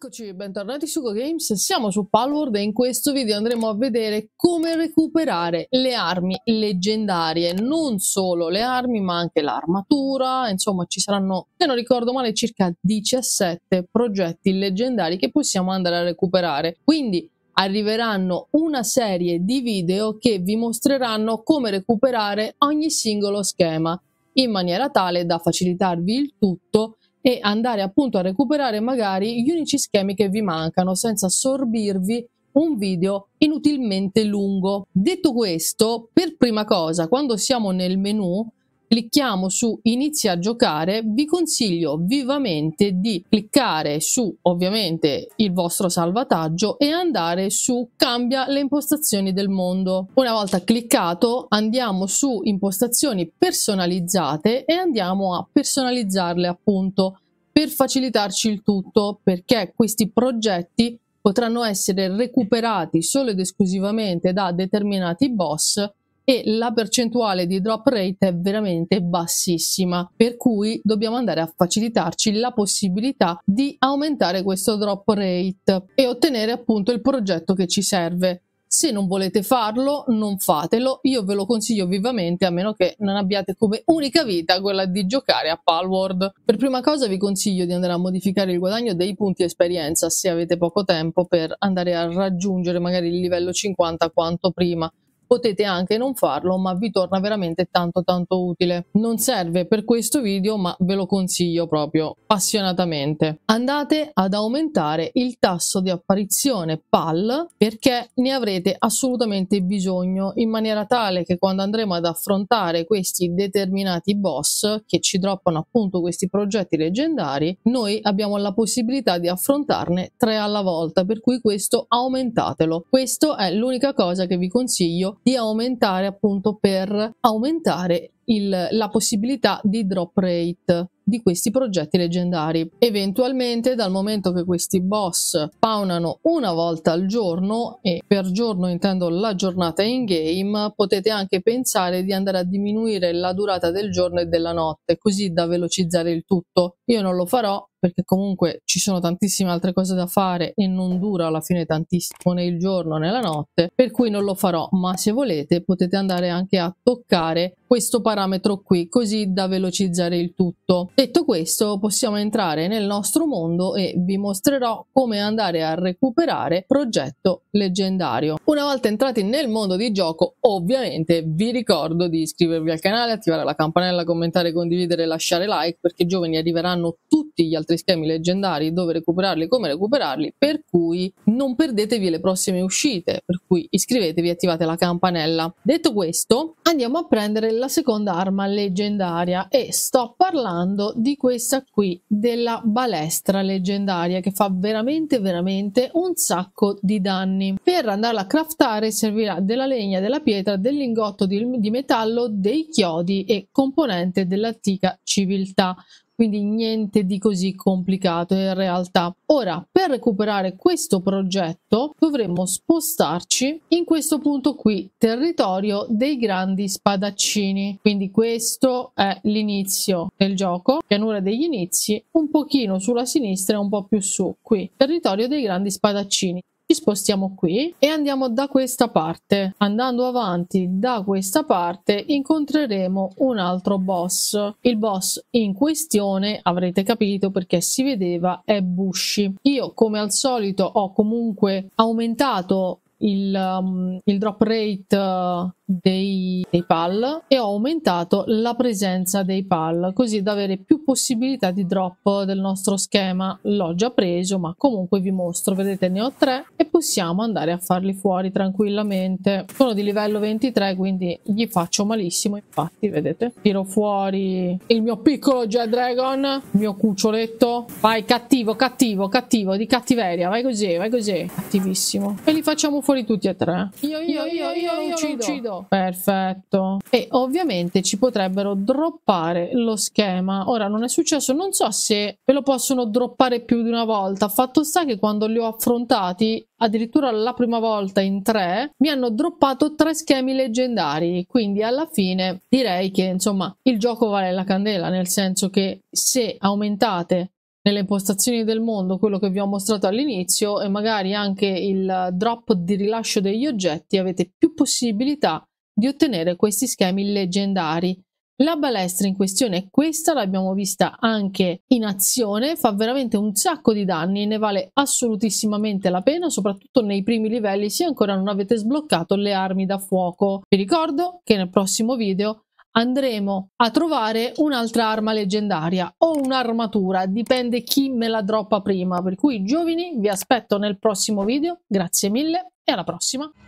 Eccoci, bentornati su Go Games. siamo su Palward e in questo video andremo a vedere come recuperare le armi leggendarie, non solo le armi ma anche l'armatura, insomma ci saranno, se non ricordo male, circa 17 progetti leggendari che possiamo andare a recuperare, quindi arriveranno una serie di video che vi mostreranno come recuperare ogni singolo schema in maniera tale da facilitarvi il tutto e andare appunto a recuperare magari gli unici schemi che vi mancano senza assorbirvi un video inutilmente lungo. Detto questo, per prima cosa, quando siamo nel menu, clicchiamo su inizia a giocare vi consiglio vivamente di cliccare su ovviamente il vostro salvataggio e andare su cambia le impostazioni del mondo una volta cliccato andiamo su impostazioni personalizzate e andiamo a personalizzarle appunto per facilitarci il tutto perché questi progetti potranno essere recuperati solo ed esclusivamente da determinati boss e la percentuale di drop rate è veramente bassissima, per cui dobbiamo andare a facilitarci la possibilità di aumentare questo drop rate e ottenere appunto il progetto che ci serve. Se non volete farlo, non fatelo, io ve lo consiglio vivamente a meno che non abbiate come unica vita quella di giocare a Palward. Per prima cosa vi consiglio di andare a modificare il guadagno dei punti esperienza se avete poco tempo per andare a raggiungere magari il livello 50 quanto prima potete anche non farlo ma vi torna veramente tanto tanto utile non serve per questo video ma ve lo consiglio proprio appassionatamente andate ad aumentare il tasso di apparizione PAL perché ne avrete assolutamente bisogno in maniera tale che quando andremo ad affrontare questi determinati boss che ci droppano appunto questi progetti leggendari noi abbiamo la possibilità di affrontarne tre alla volta per cui questo aumentatelo questa è l'unica cosa che vi consiglio di aumentare appunto per aumentare il, la possibilità di drop rate di questi progetti leggendari. Eventualmente, dal momento che questi boss spawnano una volta al giorno, e per giorno intendo la giornata in game, potete anche pensare di andare a diminuire la durata del giorno e della notte, così da velocizzare il tutto. Io non lo farò perché comunque ci sono tantissime altre cose da fare e non dura alla fine tantissimo né il giorno né la notte, per cui non lo farò, ma se volete potete andare anche a toccare questo parametro qui così da velocizzare il tutto. Detto questo, possiamo entrare nel nostro mondo e vi mostrerò come andare a recuperare progetto leggendario. Una volta entrati nel mondo di gioco, ovviamente vi ricordo di iscrivervi al canale, attivare la campanella, commentare, condividere e lasciare like perché giovani arriveranno tutti gli altri schemi leggendari, dove recuperarli, e come recuperarli, per cui non perdetevi le prossime uscite, per cui iscrivetevi e attivate la campanella. Detto questo, andiamo a prendere la seconda arma leggendaria e sto parlando di questa qui della balestra leggendaria che fa veramente veramente un sacco di danni per andarla a craftare servirà della legna della pietra del lingotto di, di metallo dei chiodi e componente dell'antica civiltà quindi niente di così complicato in realtà. Ora, per recuperare questo progetto dovremmo spostarci in questo punto qui, territorio dei grandi spadaccini. Quindi questo è l'inizio del gioco, pianura degli inizi, un pochino sulla sinistra e un po' più su qui, territorio dei grandi spadaccini ci spostiamo qui e andiamo da questa parte. Andando avanti da questa parte incontreremo un altro boss. Il boss in questione, avrete capito perché si vedeva, è Bushi. Io come al solito ho comunque aumentato il, um, il drop rate uh, dei, dei, PAL e ho aumentato la presenza dei PAL così da avere più possibilità di drop del nostro schema. L'ho già preso ma comunque vi mostro, vedete ne ho tre e possiamo andare a farli fuori tranquillamente. Sono di livello 23 quindi gli faccio malissimo infatti vedete. Tiro fuori il mio piccolo Jet Dragon, il mio cuccioletto. Vai cattivo, cattivo, cattivo, di cattiveria, vai così, vai così. Cattivissimo. E li facciamo fuori tutti e tre. Io, io, io, io, lo uccido. Perfetto. E ovviamente ci potrebbero droppare lo schema. Ora non è successo, non so se ve lo possono droppare più di una volta. Fatto sta che quando li ho affrontati addirittura la prima volta in tre mi hanno droppato tre schemi leggendari quindi alla fine direi che insomma il gioco vale la candela nel senso che se aumentate nelle impostazioni del mondo quello che vi ho mostrato all'inizio e magari anche il drop di rilascio degli oggetti avete più possibilità di ottenere questi schemi leggendari. La balestra in questione è questa, l'abbiamo vista anche in azione, fa veramente un sacco di danni, e ne vale assolutissimamente la pena, soprattutto nei primi livelli se ancora non avete sbloccato le armi da fuoco. Vi ricordo che nel prossimo video andremo a trovare un'altra arma leggendaria o un'armatura, dipende chi me la droppa prima. Per cui giovani vi aspetto nel prossimo video, grazie mille e alla prossima!